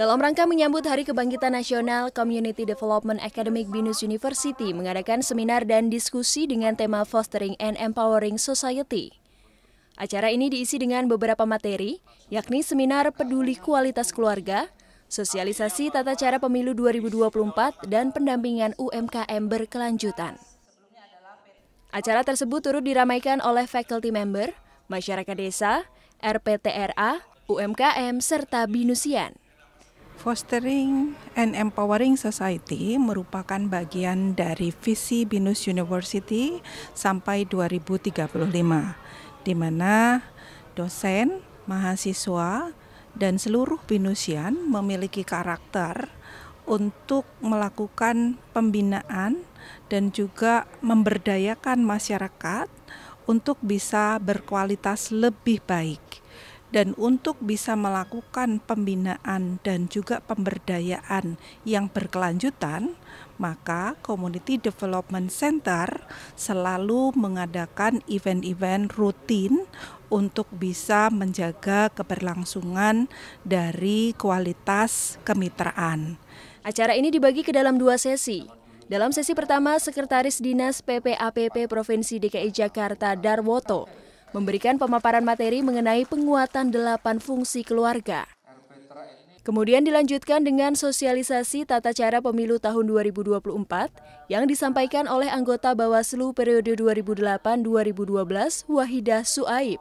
Dalam rangka menyambut Hari Kebangkitan Nasional, Community Development Academic Binus University mengadakan seminar dan diskusi dengan tema Fostering and Empowering Society. Acara ini diisi dengan beberapa materi, yakni seminar peduli kualitas keluarga, sosialisasi tata cara pemilu 2024, dan pendampingan UMKM berkelanjutan. Acara tersebut turut diramaikan oleh faculty member, masyarakat desa, RPTRA, UMKM, serta Binusian. Fostering and Empowering Society merupakan bagian dari visi BINUS University sampai 2035, di mana dosen, mahasiswa, dan seluruh BINUSian memiliki karakter untuk melakukan pembinaan dan juga memberdayakan masyarakat untuk bisa berkualitas lebih baik dan untuk bisa melakukan pembinaan dan juga pemberdayaan yang berkelanjutan, maka Community Development Center selalu mengadakan event-event rutin untuk bisa menjaga keberlangsungan dari kualitas kemitraan. Acara ini dibagi ke dalam dua sesi. Dalam sesi pertama, Sekretaris Dinas PPAPP Provinsi DKI Jakarta Darwoto memberikan pemaparan materi mengenai penguatan delapan fungsi keluarga. Kemudian dilanjutkan dengan sosialisasi tata cara pemilu tahun 2024 yang disampaikan oleh anggota Bawaslu periode 2008-2012 Wahidah Suaib.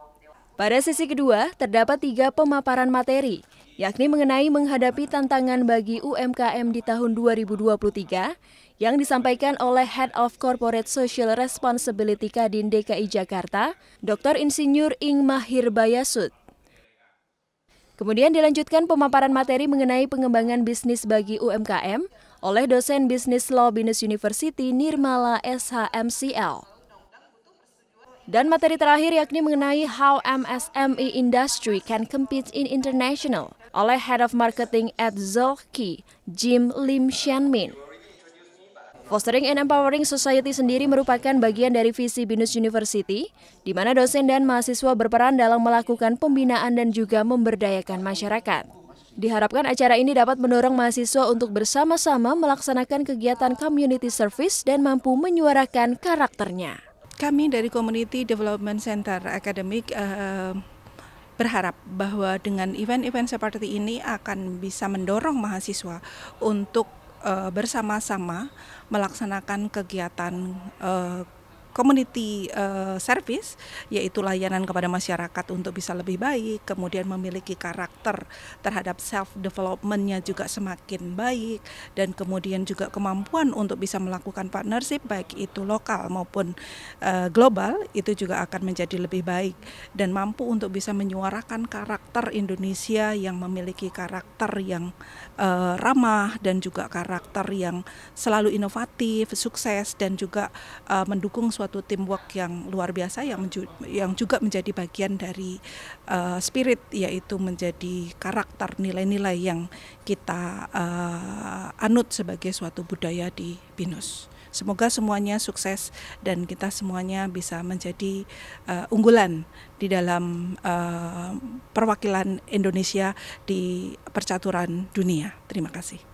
Pada sesi kedua, terdapat tiga pemaparan materi, yakni mengenai menghadapi tantangan bagi UMKM di tahun 2023 yang disampaikan oleh Head of Corporate Social Responsibility Kadin DKI Jakarta, Dr. Insinyur Ing Mahir Bayasud. Kemudian dilanjutkan pemaparan materi mengenai pengembangan bisnis bagi UMKM oleh dosen bisnis Law Business University Nirmala SHMCL. Dan materi terakhir yakni mengenai How MSME Industry Can Compete in International oleh Head of Marketing at Zolki, Jim Lim Min. Fostering and Empowering Society sendiri merupakan bagian dari visi Binus University, di mana dosen dan mahasiswa berperan dalam melakukan pembinaan dan juga memberdayakan masyarakat. Diharapkan acara ini dapat mendorong mahasiswa untuk bersama-sama melaksanakan kegiatan community service dan mampu menyuarakan karakternya kami dari Community Development Center Akademik uh, eh, eh, berharap bahwa dengan event-event seperti ini akan bisa mendorong mahasiswa untuk uh, bersama-sama melaksanakan kegiatan uh, community uh, service yaitu layanan kepada masyarakat untuk bisa lebih baik kemudian memiliki karakter terhadap self developmentnya juga semakin baik dan kemudian juga kemampuan untuk bisa melakukan partnership baik itu lokal maupun uh, global itu juga akan menjadi lebih baik dan mampu untuk bisa menyuarakan karakter Indonesia yang memiliki karakter yang uh, ramah dan juga karakter yang selalu inovatif sukses dan juga uh, mendukung suatu teamwork yang luar biasa yang yang juga menjadi bagian dari uh, spirit yaitu menjadi karakter nilai-nilai yang kita uh, anut sebagai suatu budaya di Binus. Semoga semuanya sukses dan kita semuanya bisa menjadi uh, unggulan di dalam uh, perwakilan Indonesia di percaturan dunia. Terima kasih.